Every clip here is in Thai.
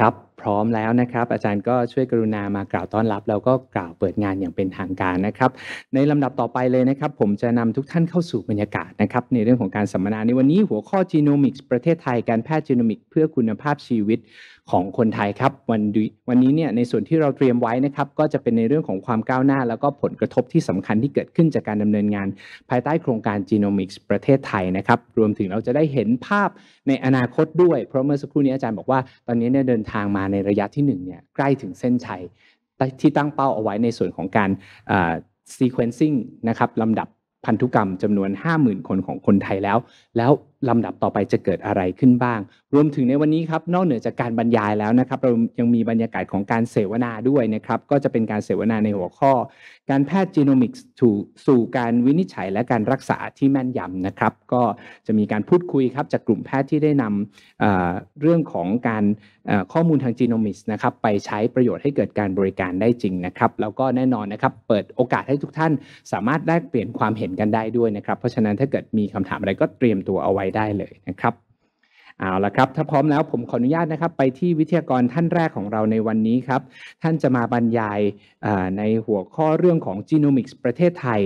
ครับ พร้อมแล้วนะครับ อาจารย์ก็ช่วยกรุณามากล่าวต้อนรับ แล้วก็กล่าวเปิดงานอย่างเป็นทางการนะครับ ในลำดับต่อไปเลยนะครับ ผมจะนำทุกท่านเข้าสู่บรรยากาศนะครับในเรื่องของการสัมมนา ในวันนี้หัวข้อจีโนมิกส์ประเทศไทยการแพทย์จีโนมิกเพื่อคุณภาพชีวิตของคนไทยครับ วันวันนี้เนี่ยในส่วนที่เราเตรียมไว้นะครับก็จะเป็นในเรื่องของความก้าวหน้า แล้วก็ผลกระทบที่สำคัญที่เกิดขึ้นจากการดำเนินงาน ภายใต้โครงการ Genomics ประเทศไทยนะครับรวมถึงเราจะได้เห็นภาพในอนาคตด้วย เพราะเมื่อสักครู่นี้อาจารย์บอกว่า ตอนนี้เนี่ยเดินทางมาในระยะที่1เนี่ยใกล้ถึงเส้นชัยที่ตั้งเป้าเอาไว้ในส่วนของการ sequencing นะครับลำดับพันธุกรรมจำนวน 50,000 คนของคนไทยแล้วแล้วลำดับต่อไปจะเกิดอะไรขึ้นบ้าง รวมถึงในวันนี้ครับนอกเหนือจากการบรรยายแล้วนะครับ เรายังมีบรรยากาศของการเสวนาด้วยนะครับก็จะเป็นการเสวนาในหัวข้อ การแพทย์จีโนมิกส์สู่การวินิจฉัยและการรักษาที่แม่นยำนะครับก็จะมีการพูดคุยครับจากกลุ่มแพทย์ที่ได้นำเเรื่องของการข้อมูลทางจีโนมิกส์นะครับไปใช้ประโยชน์ให้เกิดการบริการได้จริงนะครับ แล้วก็แน่นอนนะครับเปิดโอกาสให้ทุกท่าน สามารถแลกเปลี่ยนความเห็นกันได้ด้วยนะครับ เพราะฉะนั้นถ้าเกิดมีคำถามอะไรก็เตรียมตัวเอาไว้ได้เลยนะครับเอาละครับ ถ้าพร้อมแล้วผมขออนุญาตนะครับไปที่วิทยากรท่านแรกของเราในวันนี้ครับ ท่านจะมาบรรยายในหัวข้อเรื่องของจีโนมิกส์ประเทศไทย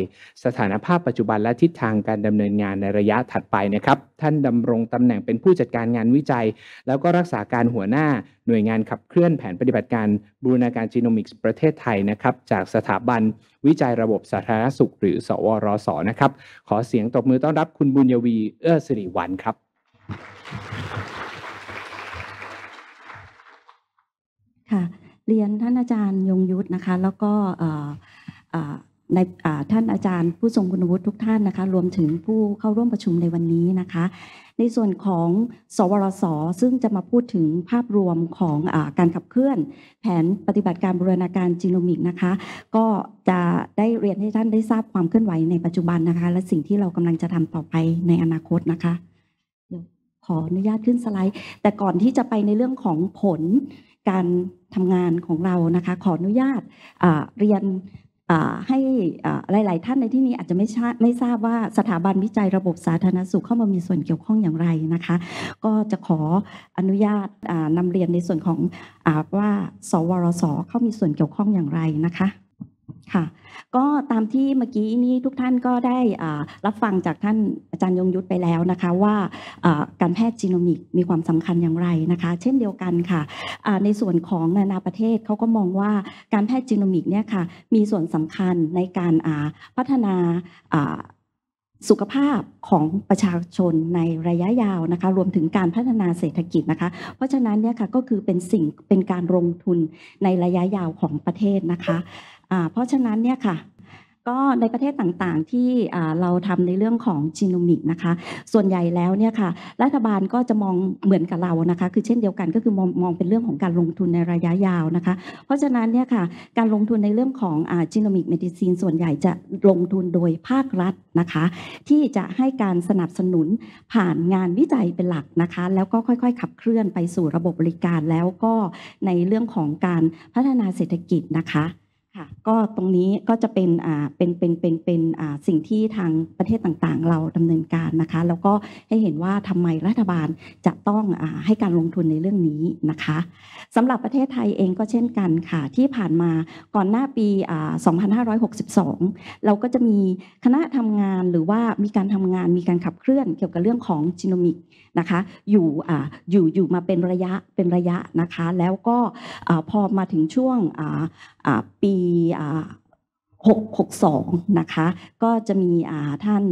สถานภาพปัจจุบันและทิศทางการดำเนินงานในระยะถัดไปนะครับ ท่านดำรงตำแหน่งเป็นผู้จัดการงานวิจัย แล้วก็รักษาการหัวหน้าหน่วยงานขับเคลื่อนแผนปฏิบัติการบูรณาการจีโนมิกส์ประเทศไทยนะครับจากสถาบันวิจัยระบบสาธารณสุข หรือ สวรสนะครับขอเสียงตบมือต้อนรับคุณบุญยวีเอื้อสิริวันครับค่ะเรียนท่านอาจารย์ยงยุทธนะคะแล้วก็ในท่านอาจารย์ผู้ทรงคุณวุฒิทุกท่านนะคะรวมถึงผู้เข้าร่วมประชุมในวันนี้นะคะ ในส่วนของสวรสซึ่งจะมาพูดถึงภาพรวมของอการขับเคลื่อน แผนปฏิบัติการบูรณาการจีโนมิกนะคะก็จะได้เรียนให้ท่านได้ทราบความเคลื่อนไหวในปัจจุบันนะคะและสิ่งที่เรากำลังจะทำต่อไปในอนาคตนะคะขออนุญาตขึ้นสไลด์ แต่ก่อนที่จะไปในเรื่องของผลการทำงานของเรานะคะ ขออนุญาตเรียนให้หลาย ๆท่านในที่นี้อาจจะไม่ไม่ทราบว่าสถาบันวิจัยระบบสาธารณสุขเข้ามามีส่วนเกี่ยวข้องอย่างไรนะคะ ก็จะขออนุญาตนำเรียนในส่วนของว่าสวรสเข้ามีส่วนเกี่ยวข้องอย่างไรนะคะค่ะก็ตามที่เมื่อกี้นี้ทุกท่านก็ได้รับฟังจากท่านอาจารย์ยงยุทธไปแล้วนะคะว่าการแพทย์จีโนมิกมีความสำคัญอย่างไรนะคะ เช่นเดียวกันค่ะในส่วนของนานาประเทศเขาก็มองว่าการแพทย์จีโนมิกเนี่ยค่ะมีส่วนสำคัญในการพัฒนาสุขภาพของประชาชนในระยะยาวนะคะรวมถึงการพัฒนาเศรษฐกิจนะคะ เพราะฉะนั้นเนี่ยค่ะก็คือเป็นสิ่งเป็นการลงทุนในระยะยาวของประเทศนะคะเพราะฉะนั้นเนี่ยค่ะก็ในประเทศต่างๆที่เราทำในเรื่องของจีโนมิกนะคะ ส่วนใหญ่แล้วเนี่ยค่ะ รัฐบาลก็จะมองเหมือนกับเรานะคะ คือเช่นเดียวกันก็คือมองมองเป็นเรื่องของการลงทุนในระยะยาวนะคะ เพราะฉะนั้นเนี่ยค่ะ การลงทุนในเรื่องของจีโนมิกเมดิซีนส่วนใหญ่จะลงทุนโดยภาครัฐนะคะ ที่จะให้การสนับสนุนผ่านงานวิจัยเป็นหลักนะคะ แล้วก็ค่อยๆ ขับเคลื่อนไปสู่ระบบบริการแล้วก็ในเรื่องของการพัฒนาเศรษฐกิจนะคะค่ะก็ตรงนี้ก็จะเป็นอ่าเป็นเป็นเป็นเป็นอ่าสิ่งที่ทางประเทศต่างๆ เราดำเนินการนะคะแล้วก็ให้เห็นว่าทำไมรัฐบาลจะต้องอ่าให้การลงทุนในเรื่องนี้นะคะสำหรับประเทศไทยเองก็เช่นกันค่ะที่ผ่านมาก่อนหน้าปีอ่า2562 เราก็จะมีคณะทำงานหรือว่ามีการทำงานมีการขับเคลื่อนเกี่ยวกับเรื่องของจีโนมิกนะคะอยู่อ่าอยู่อยู่มาเป็นระยะเป็นระยะนะคะ แล้วก็พอมาถึงช่วงอ่าปีีหหกกสองนะคะ ก็จะมีท่าน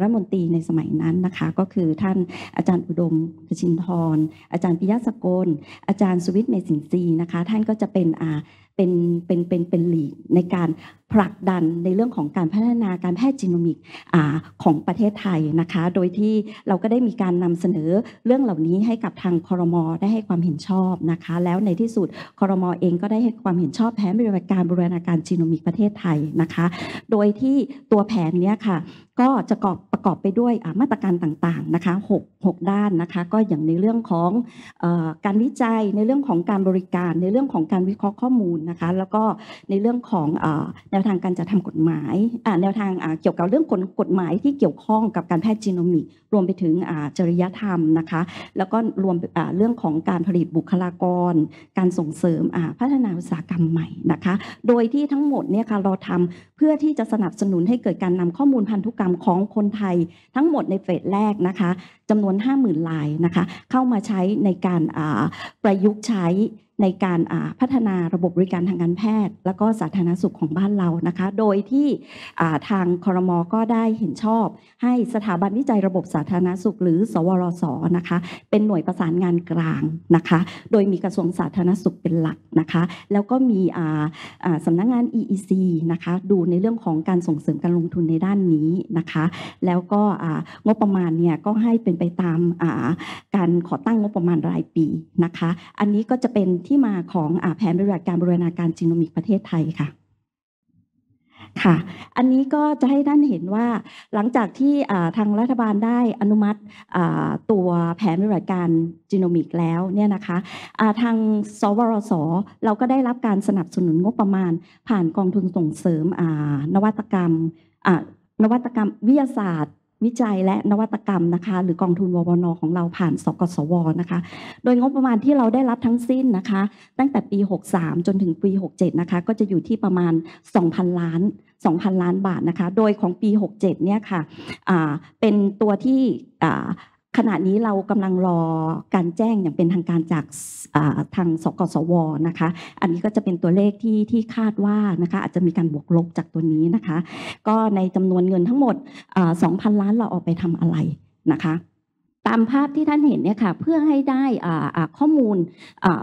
รัฐมนตรีในสมัยนั้นนะคะก็คือท่านอาจารย์อุดมกชินทร อาจารย์ปิยะสกลอาจารย์สุวิทย์ เมสินทรีนะคะ ท่านก็จะเป็นเป็นเป็นเป็นเป็นหลีในการผลักดันในเรื่องของการพัฒนาการแพทย์จีโนมิกอของประเทศไทยนะคะ โดยที่เราก็ได้มีการนำเสนอเรื่องเหล่านี้ให้กับทางคอรมอได้ให้ความเห็นชอบนะคะ แล้วในที่สุดคอรมอเองก็ได้ให้ความเห็นชอบแผนบริการบรณการจีโนมิกประเทศไทยนะคะ โดยที่ตัวแผนนี้ค่ะก็จะประกอบไปด้วยมาตรการต่าง ๆ นะคะ6 6ด้านนะคะ ก็อย่างในเรื่องของอการวิจัย ในเรื่องของการบริการ ในเรื่องของการวิเคราะห์ข้อมูลนะคะ แล้วก็ในเรื่องของแนวทางการจัดทากฎหมายแนวทางเกี่ยวกับเรื่องกฎหมายที่เกี่ยวข้องกับการแพทย์จีโนมิกวมไปถึงจริยธรรมนะคะ แล้วก็รวมเรื่องของการผลิตบุคลากร การส่งเสริมพัฒนาอุตสาหกรรมใหม่นะคะ โดยที่ทั้งหมดเนี่ยค่ะเราทำเพื่อที่จะสนับสนุนให้เกิดการนำข้อมูลพันธุกรรมของคนไทย ทั้งหมดในเฟสแรกนะคะจำนวน 50,000ลายนะคะ เข้ามาใช้ในการประยุกต์ใช้ในการพัฒนาระบบบริการทางการแพทย์ และก็สาธารณสุขของบ้านเรานะคะ โดยที่ทางคอรมอก็ได้เห็นชอบให้สถาบันวิจัยระบบสาธารณสุข หรือ สวรสนะคะเป็นหน่วยประสานงานกลางนะคะ โดยมีกระทรวงสาธารณสุขเป็นหลักนะคะ แล้วก็มีสำนักงงาน EEC นะคะดูในเรื่องของการส่งเสริมการลงทุนในด้านนี้นะคะ แล้วก็งบประมาณเนี่ยก็ให้เป็นไปตามการขอตั้งงบประมาณรายปีนะคะ อันนี้ก็จะเป็นที่มาของอแผนปฏิบัติการบริณาการจีโนมิกประเทศไทยค่ะ ค่ะ อันนี้ก็จะให้ท่านเห็นว่า หลังจากที่ทางรัฐบาลได้อนุมัติตัวแผนปฏิบัติการจีโนมิกแล้วเนี่ยนะคะทางสวรส เราก็ได้รับการสนับสนุนงบประมาณ ผ่านกองทุนส่งเสริมนวัตกรรมนวัตกรรมวิทยาศาสตร์วิจัยและนวัตกรรมนะคะ หรือกองทุนววนของเราผ่านสกสวนะคะ โดยงบประมาณที่เราได้รับทั้งสิ้นนะคะ ตั้งแต่ปี 63 จนถึงปี 67 นะคะ ก็จะอยู่ที่ประมาณ 2,000 ล้าน2,000ล้านบาทนะคะ โดยของปี 67 เนี่ยค่ะะเป็นตัวที่ขณะนี้เรากำลังรอการแจ้งอย่างเป็นทางการจากทางสกสวนะคะ อันนี้ก็จะเป็นตัวเลขที่ที่คาดว่านะคะอาจจะมีการบวกลบจากตัวนี้นะคะ ก็ในจำนวนเงินทั้งหมด 2,000 ล้านเราเอาไปทำอะไรนะคะ ตามภาพที่ท่านเห็นเนี่ยค่ะ เพื่อให้ได้ข้อมูล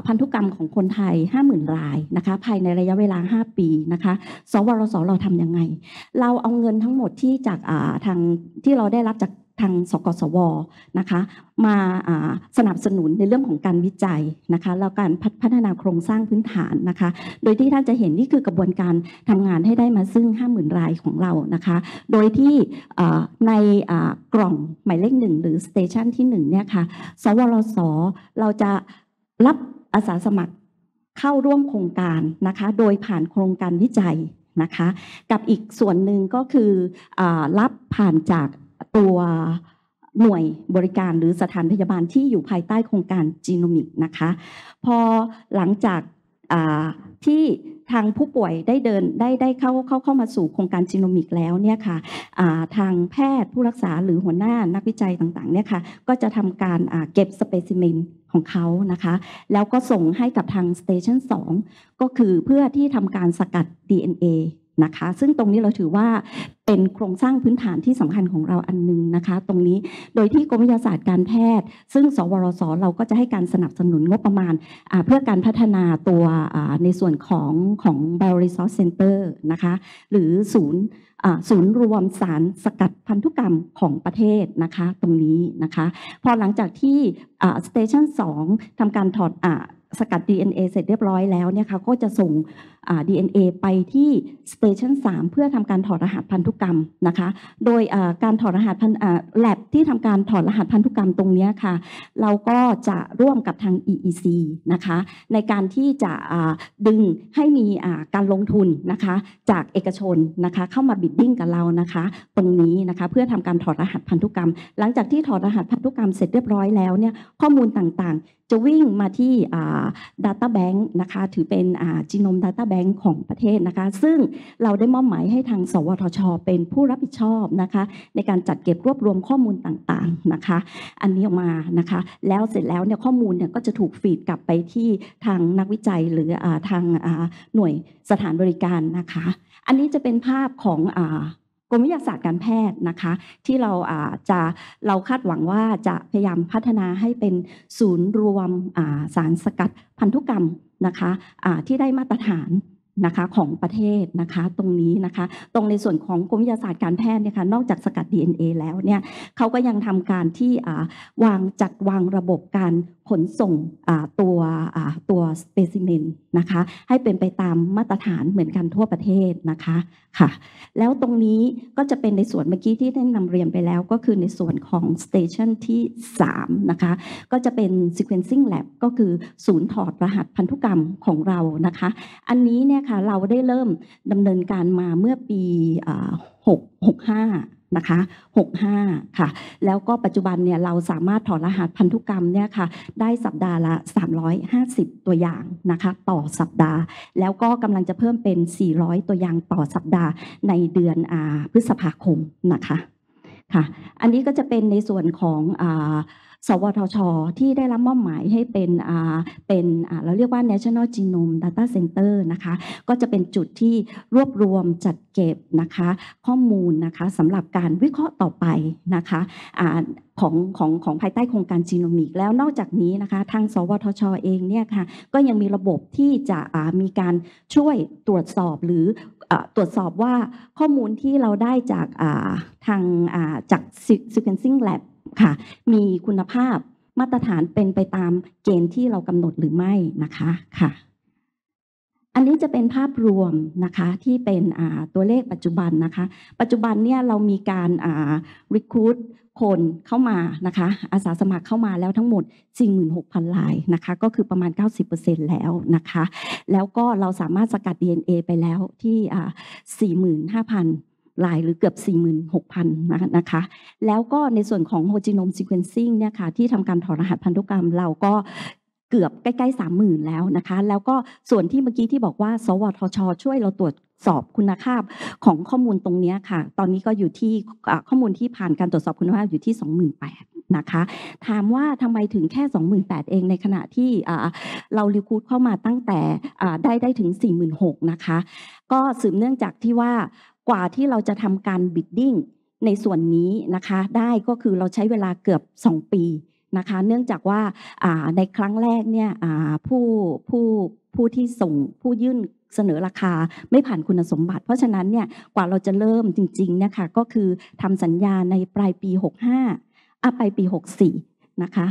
พันธุกรรมของคนไทย 50,000 รายนะคะ ภายในระยะเวลา 5 ปีนะคะ สวรสเราทำยังไง เราเอาเงินทั้งหมดที่จากทางที่เราได้รับจากทางสกสวนะคะมาสนับสนุนในเรื่องของการวิจัยนะคะแล้วการพัฒนาโครงสร้างพื้นฐานนะคะ โดยที่ท่านจะเห็นนี่คือกระบวนการทำงานให้ได้มาซึ่ง 50,000 รายของเรานะคะ โดยที่ในกล่องหมายเลขหนึ่ง หรือสเตชันที่1เนี่ยค่ะ สวรสเราจะรับอาสาสมัครเข้าร่วมโครงการนะคะโดยผ่านโครงการวิจัยนะคะ กับอีกส่วนหนึ่งก็คืออรับผ่านจากตัวหน่วยบริการหรือสถานพยาบาลที่อยู่ภายใต้โครงการจีโนมิกนะคะ พอหลังจากที่ทางผู้ป่วยได้เดินได้ได้เข้าเข้าเข้ามาสู่โครงการจีโนมิกแล้วเนี่ยค่ะทางแพทย์ผู้รักษาหรือหัวหน้านักวิจัยต่างๆเนี่ยค่ะก็จะทำการเก็บสเปซิเมนของเขานะคะแล้วก็ส่งให้กับทางสเตชัน2ก็คือเพื่อที่ทำการสกัด DNA นะคะซึ่งตรงนี้เราถือว่าเป็นโครงสร้างพื้นฐานที่สำคัญของเราอันนึงนะคะ ตรงนี้โดยที่กรมวิทยาศาสตร์การแพทย์ ซึ่งสวรสเราก็จะให้การสนับสนุนงบประมาณเพื่อการพัฒนาตัวในส่วนของของ Bioresource Center นะคะ หรือศูนย์ศูนย์รวมสารสกัดพันธุกรรมของประเทศนะคะตรงนี้นะคะ พอหลังจากที่สเตชันงทำการถอดสกัด DNA เสร็จเรียบร้อยแล้วเนี่ยค่ะก็จะส่ง DNA ไปที่ Station 3เพื่อทำการถอดรหัสพันธุกรรมนะคะโดยการถอดรหัสพันแลบที่ทำการถอดรหัสพันธุกรรมตรงนี้ค่ะ เราก็จะร่วมกับทาง EEC นะคะในการที่จะดึงให้มีการลงทุนนะคะจากเอกชนนะคะเข้ามาบิดดิ้งกับเรานะคะตรงนี้นะคะเพื่อทำการถอดรหัสพันธุกรรม หลังจากที่ถอดรหัสพันธุกรรม เสร็จเรียบร้อยแล้วเนี่ยข้อมูลต่างๆ จะวิ่งมาที่ Data Bank นะคะถือเป็นจีโนม Data Bank แบงค์ของประเทศนะคะซึ่งเราได้มอบหมายให้ทางสวทช เป็นผู้รับผิดชอบนะคะในการจัดเก็บรวบรวมข้อมูลต่างๆนะคะ อันนี้ออกมานะคะแล้วเสร็จแล้วเนี่ยข้อมูลเนี่ยก็จะถูกฟีดกลับไปที่ทางนักวิจัยหรืออทางหน่วยสถานบริการนะคะ อันนี้จะเป็นภาพของกรมวิทยาศาสตร์การแพทย์นะคะ ที่เราจะเราคาดหวังว่าจะพยายามพัฒนาให้เป็นศูนย์รวมสารสกัดพันธุกรรมนะคะที่ได้มาตรฐานนะคะ ของประเทศนะคะตรงนี้นะคะ ตรงในส่วนของกรมวิทยาศาสตร์การแพทย์เนี่ยค่ะนอกจากสกัด DNA แล้วเนี่ยเขาก็ยังทำการที่วางจัดวางระบบการขนส่งตัวตัวสเปซิเมนนะคะให้เป็นไปตามมาตรฐานเหมือนกันทั่วประเทศนะคะค่ะ แล้วตรงนี้ก็จะเป็นในส่วนเมื่อกี้ที่ได้นำเรียนไปแล้วก็คือในส่วนของสเตชันที่3นะคะก็จะเป็น sequencing lab ก็คือศูนย์ถอดรหัสพันธุกรรมของเรานะคะ อันนี้เนี่ยเคะเราได้เริ่มดำเนินการมาเมื่อปีห65นะคะ65ค่ะ แล้วก็ปัจจุบันเนี่ยเราสามารถถอดรหัสพันธุกรรมเนี่ยค่ะได้สัปดาห์ละ 350 ตัวอย่างนะคะต่อสัปดาห์ แล้วก็กำลังจะเพิ่มเป็น 400 ตัวอย่างต่อสัปดาห์ในเดือนอพฤษภาคมนะคะค่ะอันนี้ก็จะเป็นในส่วนของอสวทช ที่ได้รับมอบหมายให้เป็นเป็นเราเรียกว่า National Genome Data Center นะคะก็จะเป็นจุดที่รวบรวมจัดเก็บนะคะข้อมูลนะคะสำหรับการวิเคราะห์ต่อไปนะคะของของของภายใต้โครงการจีโนมิกแล้วนอกจากนี้นะคะ ทางสวทชอเองเนี่ยค่ะก็ยังมีระบบที่จะมีการช่วยตรวจสอบหรือตรวจสอบว่าข้อมูลที่เราได้จากทางจาก sequencing lab ค่ะมีคุณภาพมาตรฐานเป็นไปตามเกณฑ์ที่เรากำหนดหรือไม่นะคะค่ะอันนี้จะเป็นภาพรวมนะคะที่เป็นตัวเลขปัจจุบันนะคะ ปัจจุบันเนี่ยเรามีการรีคูดคนเข้ามานะคะอาสาสมัครเข้ามาแล้วทั้งหมด 46,000ลายนะคะก็คือประมาณ 90%แล้วนะคะแล้วก็เราสามารถสกัด DNA ไปแล้วที่ 45,000ลายหรือเกือบ 46,000 นะคะ แล้วก็ในส่วนของโฮจิโนมซีเควนซิ่งเนี่ยค่ะ ที่ทำการถอดรหัสพันธุกรรมเราก็เกือบใกล้ๆสามหมื่นแล้วนะคะ แล้วก็ส่วนที่เมื่อกี้ที่บอกว่า สวทช ช่วยเราตรวจสอบคุณภาพของข้อมูลตรงนี้ค่ะ ตอนนี้ก็อยู่ที่ข้อมูลที่ผ่านการตรวจสอบคุณภาพอยู่ที่ 28,000 นะคะ ถามว่าทำไมถึงแค่28,000เองในขณะที่เรารีคูดเข้ามาตั้งแต่ได้ได้ถึง 46,000นะคะ ก็สืบเนื่องจากที่ว่ากว่าที่เราจะทำการบิดดิ้งในส่วนนี้นะคะ ได้ก็คือเราใช้เวลาเกือบ 2 ปีนะคะ เนื่องจากว่าในครั้งแรกเนี่ยผู้ผู้ผู้ที่ส่งผู้ยื่นเสนอราคาไม่ผ่านคุณสมบัติ เพราะฉะนั้นเนี่ยกว่าเราจะเริ่มจริงๆเนี่ยค่ะก็คือทำสัญญาในปลายปี 65อาปลายปี 64นะคะ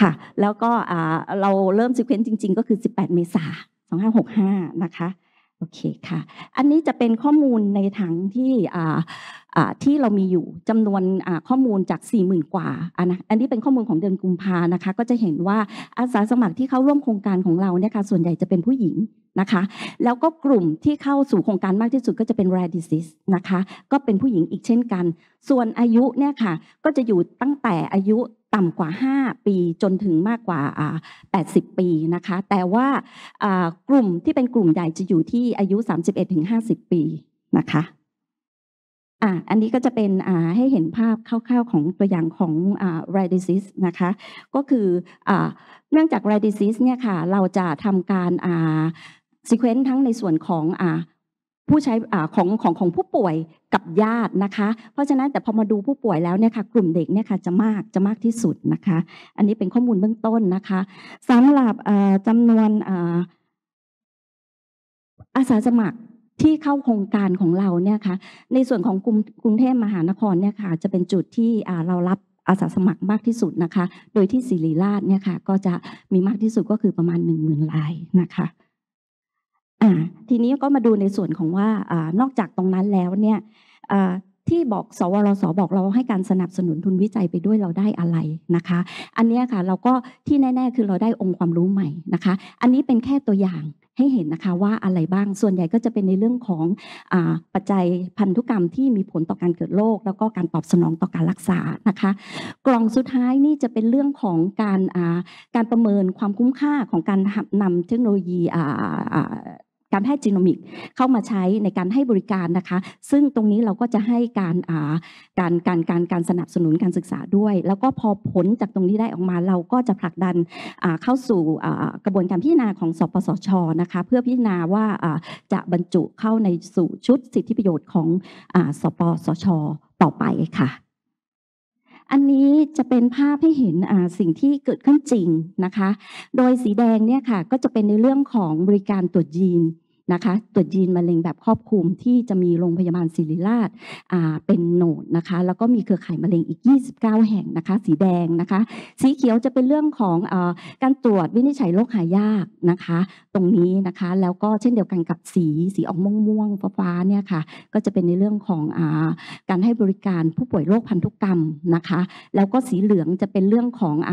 ค่ะแล้วก็เราเริ่มซีเควนต์จริงๆ ก็คือ 18 เมษายน2565นะคะโอเคค่ะ อันนี้จะเป็นข้อมูลในถังที่ที่เรามีอยู่จำนวนข้อมูลจาก 40,000 กว่าอันนะอันนี้เป็นข้อมูลของเดือนกุมภานะคะ ก็จะเห็นว่าอาสาสมัครที่เข้าร่วมโครงการของเราเนี่ยค่ะส่วนใหญ่จะเป็นผู้หญิงนะคะแล้วก็กลุ่มที่เข้าสู่โครงการมากที่สุดก็จะเป็น rare disease นะคะก็เป็นผู้หญิงอีกเช่นกัน ส่วนอายุเนี่ยค่ะก็จะอยู่ตั้งแต่อายุต่ำกว่า 5 ปี จนถึงมากกว่า 80 ปี นะคะ แต่ว่ากลุ่มที่เป็นกลุ่มใหญ่จะอยู่ที่อายุ 31-50 ปี นะคะอันนี้ก็จะเป็นให้เห็นภาพคร่าวๆของตัวอย่างของอ่ r a d i s i s นะคะ ก็คือเนื่องจาก r a d i s i s เนี่ยค่ะ เราจะทำการ sequence ทั้งในส่วนของผู้ใช้ของของของผู้ป่วยกับญาตินะคะ เพราะฉะนั้นแต่พอมาดูผู้ป่วยแล้วเนี่ยค่ะ กลุ่มเด็กเนี่ยค่ะจะมากจะมากที่สุดนะคะ อันนี้เป็นข้อมูลเบื้องต้นนะคะสำหรับจำนวนอาสาสมัครที่เข้าโครงการของเราเนี่ยค่ะ ในส่วนของกรุงกรุงเทพมหานครเนี่ยค่ะ จะเป็นจุดที่เรารับอาสาสมัครมากที่สุดนะคะ โดยที่ศิริราชเนี่ยค่ะ ก็จะมีมากที่สุดก็คือประมาณ1มื่นรายนะคะทีนี้ก็มาดูในส่วนของว่านอกจากตรงนั้นแล้วเนี่ยที่บอกสวรสบอกเราให้การสนับสนุนทุนวิจัยไปด้วยเราได้อะไรนะคะ อันนี้ค่ะเราก็ที่แน่ ๆ คือเราได้องค์ความรู้ใหม่นะคะ อันนี้เป็นแค่ตัวอย่างให้เห็นนะคะว่าอะไรบ้างส่วนใหญ่ก็จะเป็นในเรื่องของอปัจจัยพันธุกรรมที่มีผลต่อการเกิดโรคแล้วก็การตอบสนองต่อการรักษานะคะกล่องสุดท้ายนี่จะเป็นเรื่องของการการประเมินความคุ้มค่าของการนำเทคโนโลยีการแพทย์จีโนมิกเข้ามาใช้ในการให้บริการนะคะ ซึ่งตรงนี้เราก็จะให้การการการการการสนับสนุนการศึกษาด้วย แล้วก็พอผลจากตรงนี้ได้ออกมา เราก็จะผลักดันเข้าสู่กระบวนการพิจารณาของ สปสชนะคะเพื่อพิจารณาว่าจะบรรจุเข้าในสู่ชุดสิทธิประโยชน์ของ สปสช ต่อไปค่ะ อันนี้จะเป็นภาพให้เห็นสิ่งที่เกิดขึ้นจริงนะคะ โดยสีแดงเนี่ยค่ะก็จะเป็นในเรื่องของบริการตรวจยีนนะคะตรวจยีนมะเร็งแบบครอบคลุมที่จะมีโรงพยาบาลศิริราชเป็นโหนดนะคะแล้วก็มีเครือข่ายมะเร็งอีก 29 แห่งนะคะ สีแดงนะคะ สีเขียวจะเป็นเรื่องของอการตรวจวินิจฉัยโรคหายากนะคะ ตรงนี้นะคะแล้วก็เช่นเดียวกันกับสีสีออกม่วงม่วงฟ้าเนี่ยค่ะก็จะเป็นในเรื่องของอการให้บริการผู้ป่วยโรคพันธุกรรมนะคะ แล้วก็สีเหลืองจะเป็นเรื่องของอ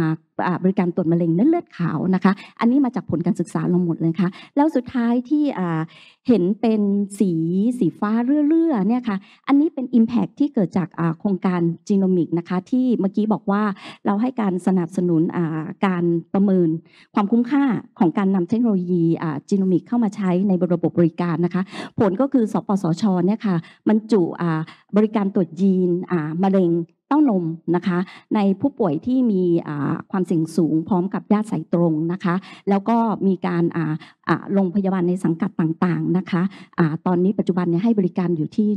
บริการตรวจมะเร็งเนื้อเลือดขาวนะคะ อันนี้มาจากผลการศึกษาลงหมดเลยค่ะ แล้วสุดท้ายที่เห็นเป็นสีสีฟ้าเรื่อยๆเนี่ยค่ะ อันนี้เป็น Impact ที่เกิดจากโครงการจีโนมิกนะคะที่เมื่อกี้บอกว่าเราให้การสนับสนุนการประเมิน ความคุ้มค่าของการนำเทคโนโลยีจีโนมิก เข้ามาใช้ในระบบบริการนะคะ ผลก็คือสปสชเนี่ยค่ะมันจุบริการตรวจยีนมะเร็งต้านมนะคะ ในผู้ป่วยที่มีความเสี่ยงสูงพร้อมกับญาติสายตรงนะคะ แล้วก็มีการโรงพยาบาลในสังกัดต่างๆนะคะอะตอนนี้ปัจจุบันเนี่ยให้บริการอยู่ที่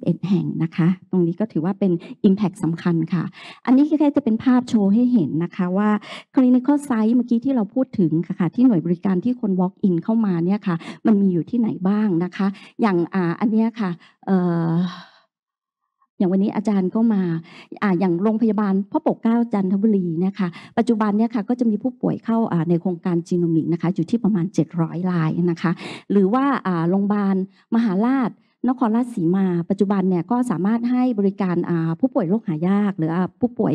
111 แห่งนะคะ ตรงนี้ก็ถือว่าเป็น Impact สำคัญค่ะ อันนี้แค่จะเป็นภาพโชว์ให้เห็นนะคะว่า clinical site เมื่อกี้ที่เราพูดถึงค่ะที่หน่วยบริการที่คน walk in เข้ามาเนี่ยค่ะ มันมีอยู่ที่ไหนบ้างนะคะ อย่างออันนี้ค่ะอย่างวันนี้อาจารย์ก็มาอ่าอย่างโรงพยาบาลพ่อปกเก้าจันทบุรีนะคะ ปัจจุบันเนี่ยค่ะก็จะมีผู้ป่วยเข้าในโครงการจีโนมิกนะคะอยู่ที่ประมาณ 700รายนะคะ หรือว่าโรงพยาบาลมหาราช นครราชสีมา ปัจจุบันเนี่ยก็สามารถให้บริการผู้ป่วยโรคหายากหรือผู้ป่วย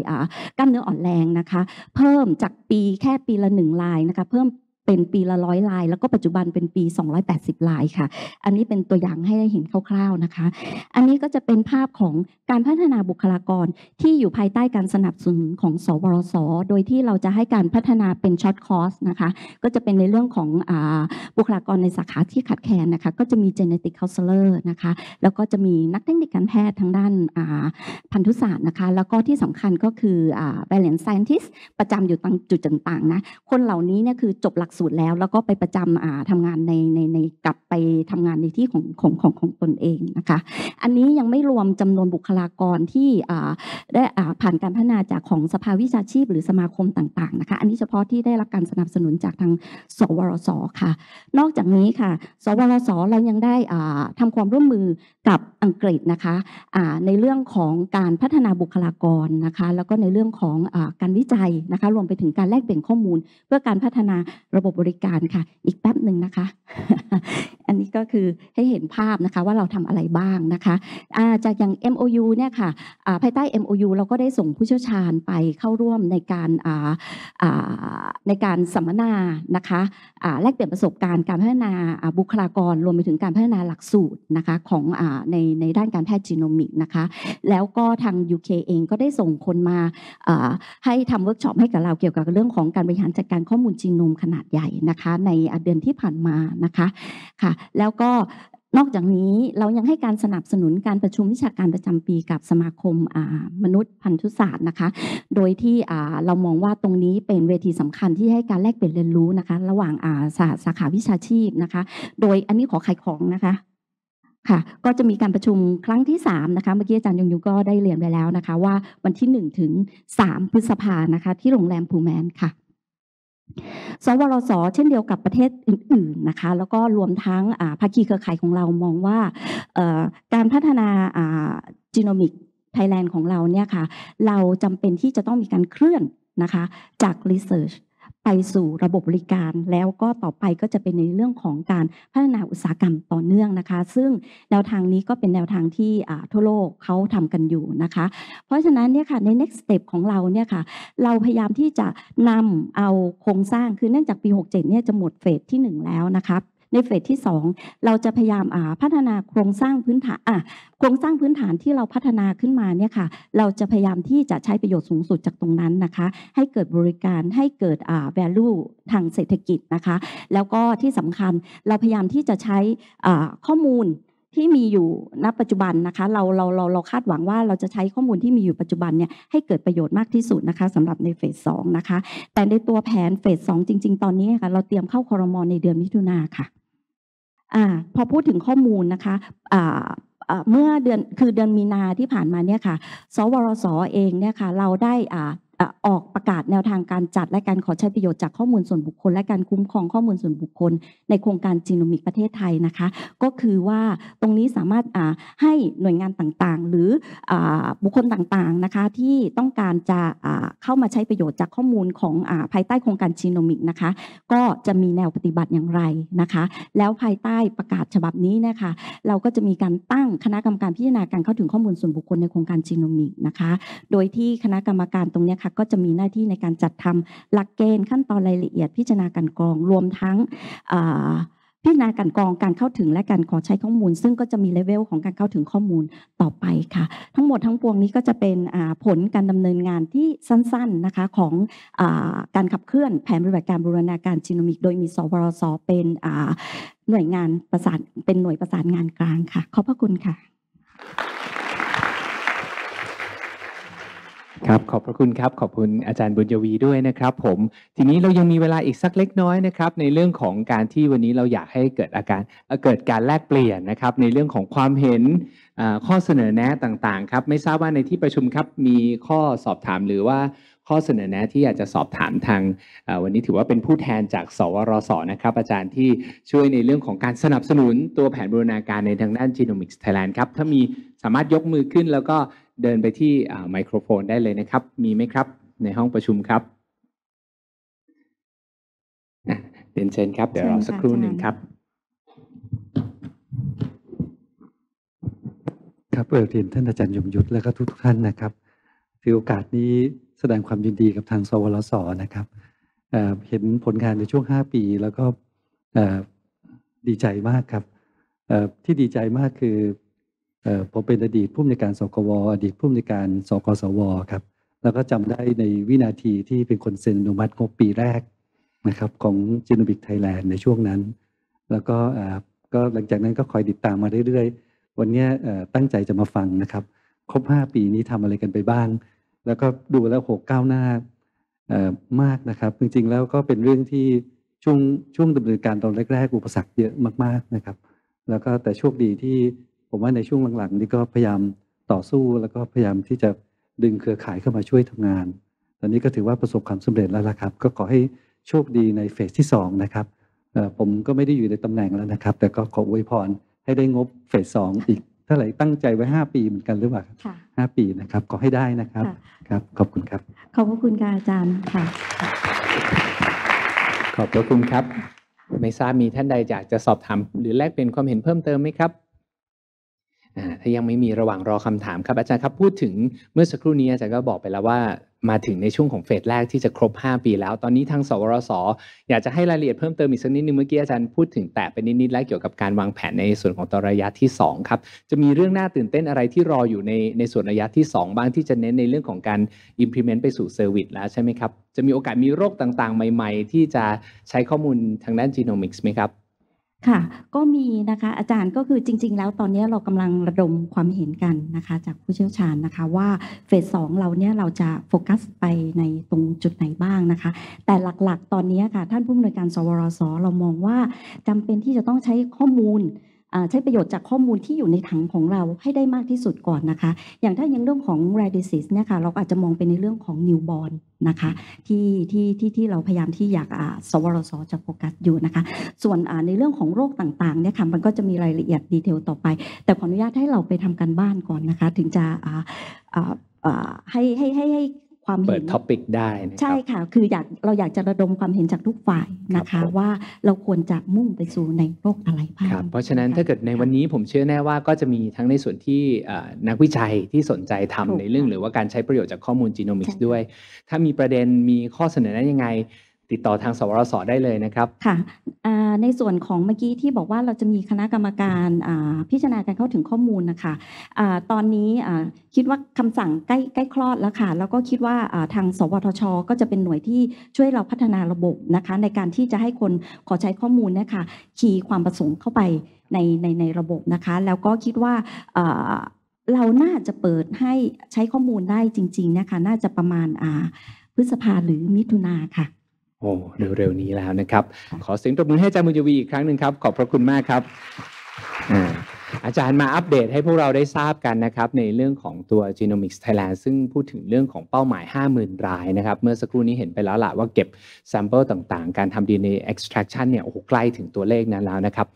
กล้ามเนื้ออ่อนแรงนะคะเพิ่มจากปีแค่ปีละหนึ่งรายนะคะเพิ่มเป็นปีละร้อยลาย แล้วก็ปัจจุบันเป็นปี 280ลายค่ะ อันนี้เป็นตัวอย่างให้ได้เห็นคร่าวๆนะคะ อันนี้ก็จะเป็นภาพของการพัฒนาบุคลากรที่อยู่ภายใต้การสนับสนุนของสวรสโดยที่เราจะให้การพัฒนาเป็นช็อตคอร์สนะคะก็จะเป็นในเรื่องของบุคลากรในสาขาที่ขาดแคลนนะคะก็จะมีเจน e t i c คา u n เ e อร์นะคะแล้วก็จะมีนักเทคนิคการแพทย์ทางด้านพันธุศาสตร์นะคะ แล้วก็ที่สำคัญก็คือแบ l น n ์ไซน์ทิสประจำอยู่ตางจุดต่างๆนะคนเหล่านี้เนี่ยคือจบหลักสูตรแล้วแล้วก็ไปประจำอ่าทำงานในในในกลับไปทำงานในที่ของของของของตนเองนะคะอันนี้ยังไม่รวมจำนวนบุคลากรที่อ่าได้อ่าผ่านการพัฒนาจากของสภาวิชาชีพหรือสมาคมต่างๆนะคะอันนี้เฉพาะที่ได้รับการสนับสนุนจากทางสวรสค่ะ นอกจากนี้ค่ะสวรสเรายังได้อ่าทำความร่วมมือกับอังกฤษนะคะอ่าในเรื่องของการพัฒนาบุคลากรนะคะแล้วก็ในเรื่องของอการวิจัยนะคะรวมไปถึงการแลกเปลี่ยนข้อมูล เพื่อการพัฒนาระระบบบริการค่ะ อีกแป๊บหนึ่งนะคะอันนี้ก็คือให้เห็นภาพนะคะว่าเราทำอะไรบ้างนะคะะจากอย่าง MOU เนี่ยค่ะะภายใต้ MOU เราก็ได้ส่งผู้เชี่ยวชาญไปเข้าร่วมในการในการสัมมนานะคะะแลกเปลี่ยนประสบการณ์การพัฒนาบุคลากรรวมไปถึงการพัฒนาหลักสูตรนะคะของอในในด้านการแพทย์จีโนมิกนะคะ แล้วก็ทาง UK เองก็ได้ส่งคนมาให้ทำเวิร์กช็อปให้กับเราเกี่ยวกับเรื่องของการบริหารจัดการข้อมูลจีโนมขนาดใหญ่นะคะ ในเดือนที่ผ่านมานะคะค่ะแล้วก็นอกจากนี้เรายังให้การสนับสนุนการประชุมวิชาการประจำปีกับสมาคมมนุษย์พันธุศาสตร์นะคะ โดยที่เรามองว่าตรงนี้เป็นเวทีสำคัญที่ให้การแลกเปลี่ยนเรียนรู้นะคะ ระหว่างสาสาขาวิชาชีพนะคะ โดยอันนี้ขอขายของนะคะค่ะ ก็จะมีการประชุมครั้งที่3นะคะเมื่อกี้อาจารย์ยงยุก็ได้เรียนไปแล้วนะคะ ว่าวันที่1ถึง3พฤษภานะคะที่โรงแรมพูแมนค่ะสวรสเช่นเดียวกับประเทศอื่น ๆ นะคะ แล้วก็รวมทั้งภาคีเครือข่ายของเรามองว่าการพัฒนาจีโนมิกไทยแลนด์ของเราเนี่ยค่ะเราจำเป็นที่จะต้องมีการเคลื่อน นะคะ จากรีเสิร์ชไปสู่ระบบบริการแล้วก็ต่อไปก็จะเป็นในเรื่องของการพัฒนาอุตสาหกรรมต่อเนื่องนะคะ ซึ่งแนวทางนี้ก็เป็นแนวทางที่ทั่วโลกเขาทำกันอยู่นะคะ เพราะฉะนั้นเนี่ยค่ะใน next step ของเราเนี่ยค่ะเราพยายามที่จะนำเอาโครงสร้าง คือเนื่องจากปี 67 เนี่ยจะหมดเฟสที่1แล้วนะคะในเฟสที่2เราจะพยายามอ่าพัฒนาโครงสร้างพื้นฐานอ่ะโครงสร้างพื้นฐานที่เราพัฒนาขึ้นมาเนี่ยค่ะเราจะพยายามที่จะใช้ประโยชน์สูงสุดจากตรงนั้นนะคะ ให้เกิดบริการให้เกิดอ่า value ทางเศรษฐกิจนะคะ แล้วก็ที่สำคัญเราพยายามที่จะใช้อ่าข้อมูลที่มีอยู่ณปัจจุบันนะคะเราเราเราเราคาดหวังว่าเราจะใช้ข้อมูลที่มีอยู่ปัจจุบันเนี่ยให้เกิดประโยชน์มากที่สุดนะคะสำหรับในเฟสสองนะคะแต่ในตัวแผนเฟสสองจริง ๆ ตอนนี้ค่ะเราเตรียมเข้าคอรมอในเดือนมิถุนาค่ะอพอพูดถึงข้อมูลนะคะเมื่อเดือนคือเดือนมีนาที่ผ่านมาเนี่ยค่ะ สวรสเองเนี่ยค่ะเราได้ออกประกาศแนวทางการจัด และการขอใช้ประโยชน์จากข้อมูลส่วนบุคคล และการคุ้มครองข้อมูลส่วนบุคคลในโครงการจีโนมิก ประเทศไทยนะคะ ก็คือว่าตรงนี้สามารถให้หน่วยงานต่างๆ หรือบุคคลต่างๆนะคะ ที่ต้องการจะเข้ามาใช้ประโยชน์จากข้อมูลของภายใต้โครงการจีโนมิกนะคะ ก็จะมีแนวปฏิบัติอย่างไรนะคะ แล้วภายใต้ประกาศฉบับนี้นะคะ เราก็จะมีการตั้งคณะกรรมการพิจารณาการเข้าถึงข้อมูลส่วนบุคคลในโครงการจีโนมิกนะคะ โดยที่คณะกรรมการตรงนี้ค่ะก็จะมีหน้าที่ในการจัดทำหลักเกณฑ์ขั้นตอนรายละเอียดพิจารณาการกรอง รวมทั้งพิจารณาการกรองการเข้าถึงและการขอใช้ข้อมูล ซึ่งก็จะมีเลเวลของการเข้าถึงข้อมูลต่อไปค่ะ ทั้งหมดทั้งปวงนี้ก็จะเป็นผลการดำเนินงานที่สั้นๆนะคะของอการขับเคลื่อนแผนปฏิบัติการบูรณาการจีโนมิก โดยมี สวรสเป็นหน่วยงานประสานเป็นหน่วยประสานงานกลางค่ะขอบพระคุณค่ะครับขอบพระคุณครับ ขอบคุณอาจารย์บุญยวีด้วยนะครับ ผมทีนี้เรายังมีเวลาอีกสักเล็กน้อยนะครับในเรื่องของการที่วันนี้เราอยากให้เกิดอาการเกิดการแลกเปลี่ยนนะครับในเรื่องของความเห็นข้อเสนอแนะต่างๆครับไม่ทราบว่าในที่ประชุมครับมีข้อสอบถามหรือว่าข้อเสนอแนะที่อยากจะสอบถามทางวันนี้ถือว่าเป็นผู้แทนจาก สวรสนะครับอาจารย์ที่ช่วยในเรื่องของการสนับสนุน ตัวแผนบูรณาการในทางด้านจีโนมิกส์ไทยแลนด์ครับถ้ามีสามารถยกมือขึ้นแล้วก็เดินไปที่ไมโครโฟนได้เลยนะครับ มีไหมครับ ในห้องประชุมครับ เดินเชิญครับ เดี๋ยวรอสักครู่หนึ่งครับ ครับเออเรียนท่านอาจารย์ยมยุทธ และก็ทุกท่านนะครับถือโอกาสนี้แสดงความยินดีกับทางสวรสนะครับเเห็นผลงานในช่วง 5 ปี แล้วก็ดีใจมากครับ ที่ดีใจมากคือผมเป็นอดีตผู้อำนวยการสกวอดีตผู้อำนวยการสกสวครับแล้วก็จำได้ในวินาทีที่เป็นคนเซ็นอนุมัติงบปีแรกนะครับของจีนนบิกไทยแลนด์ในช่วงนั้น แล้วก็ก็หลังจากนั้นก็คอยติดตามมาเรื่อยๆ วันนี้ตั้งใจจะมาฟังนะครับ ครบ 5 ปีนี้ทำอะไรกันไปบ้าง แล้วก็ดูแล้วหกก้าวหน้ามากนะครับ จริงๆแล้วก็เป็นเรื่องที่ช่วงช่วงดำเนินการตอนแรกๆอุปสรรคเยอะมากๆนะครับ แล้วก็แต่โชคดีที่ผมว่าในช่วงหลัง ๆ นี่ก็พยายามต่อสู้แล้วก็พยายามที่จะดึงเครือข่ายเข้ามาช่วยทำงาน ตอนนี้ก็ถือว่าประสบความสำเร็จแล้วล่ะครับ ก็ขอให้โชคดีในเฟสที่ 2 นะครับ ผมก็ไม่ได้อยู่ในตำแหน่งแล้วนะครับ แต่ก็ขออวยพรให้ได้งบเฟสสองอีก เท่าไหร่ตั้งใจไว้ 5 ปีเหมือนกันหรือเปล่าห้าปีนะครับขอให้ได้นะครับ ครับ ขอบคุณครับ ขอบพระคุณคอาจารย์ค่ะ ขอบพระคุณครับ ไม่ทราบมีท่านใดอยากจะสอบถามหรือแลกเป็นความเห็นเพิ่มเติมไหมครับถ้ายังไม่มีระหว่างรอคำถามครับอาจารย์ครับพูดถึงเมื่อสักครู่นี้อาจารย์ก็บอกไปแล้วว่ามาถึงในช่วงของเฟสแรกที่จะครบ 5 ปี แล้ว ตอนนี้ทางสวรสอยากจะให้รายละเอียดเพิ่มเติมอีกสักนิดนึงเมื่อกี้อาจารย์พูดถึงแต่เป็นนิดๆแล้วเกี่ยวกับการวางแผนในส่วนของตระยะที่2ครับจะมีเรื่องน่าตื่นเต้นอะไรที่รออยู่ในในส่วนระยะที่ 2 บ้างที่จะเน้นในเรื่องของการ implement ไปสู่ service แล้วใช่ไหมครับจะมีโอกาสมีโรคต่างๆ ใหม่ ๆ ที่จะใช้ข้อมูลทางด้าน genomics ไหมครับค่ะ ก็มีนะคะ อาจารย์ก็คือจริง ๆ แล้วตอนนี้เรากำลังระดมความเห็นกันนะคะ จากผู้เชี่ยวชาญนะคะว่าเฟสสองเราเนี่ยเราจะโฟกัสไปในตรงจุดไหนบ้างนะคะ แต่หลักๆตอนนี้ค่ะ ท่านผู้อำนวยการสวรส เรามองว่าจำเป็นที่จะต้องใช้ข้อมูลใช้ประโยชน์จากข้อมูลที่อยู่ในถังของเราให้ได้มากที่สุดก่อนนะคะ อย่างถ้ายังเรื่องของ r a d i s ิ s เนี่ยค่ะเราอาจจะมองไปในเรื่องของ newborn นะคะที่ที่ที่ที่เราพยายามที่อยากสวรสจะโฟกัสอยู่นะคะ ส่วนในเรื่องของโรคต่างๆเนี่ยค่ะมันก็จะมีรายละเอียดดีเทลต่อไป แต่ขออนุญาตให้เราไปทำการบ้านก่อนนะคะถึงจะให้ให้ให้ความเห็นเปิดท็อปิกได้ ใช่ค่ะ คืออยากเราอยากจะระดมความเห็นจากทุกฝ่ายนะคะว่าเราควรจะมุ่งไปสู่ในโรคอะไรบ้างเพราะฉะนั้นถ้าเกิดในวันนี้ผมเชื่อแน่ว่าก็จะมีทั้งในส่วนที่นักวิจัยที่สนใจทำในเรื่องหรือ ว่าการใช้ประโยชน์จากข้อมูลจีโนมิกส์ด้วย ถ้ามีประเด็นมีข้อเสนอแนะยังไงติดต่อทางสวรสได้เลยนะครับค่ะในส่วนของเมื่อกี้ที่บอกว่าเราจะมีคณะกรรมการพิจารณาการเข้าถึงข้อมูลนะคะอะตอนนี้คิดว่าคำสั่งใกล้ใกล้คลอดแล้วค่ะแล้วก็คิดว่าทาง สวทช ก็จะเป็นหน่วยที่ช่วยเราพัฒนาระบบนะคะในการที่จะให้คนขอใช้ข้อมูลนะคะคีย์ความประสงค์เข้าไปในในในระบบนะคะ แล้วก็คิดว่าเราน่าจะเปิดให้ใช้ข้อมูลได้จริง ๆนะคะน่าจะประมาณพฤษภาหรือมิถุนาค่ะโอ้เร็วๆนี้แล้วนะครับ ขอเสียงตบมือให้อาจารย์มุญวีอีกครั้งหนึ่งครับ ขอบพระคุณมากครับ อาจารย์มาอัปเดตให้พวกเราได้ทราบกันนะครับ ในเรื่องของตัว Genomics Thailand ซึ่งพูดถึงเรื่องของเป้าหมาย 50,000 รายนะครับ เมื่อสักครู่นี้เห็นไปแล้วล่ะว่าเก็บซมเปิลต่างๆ การทำ DNA extraction เนี่ยโอ้โหใกล้ถึงตัวเลขนั้นแล้วนะครับ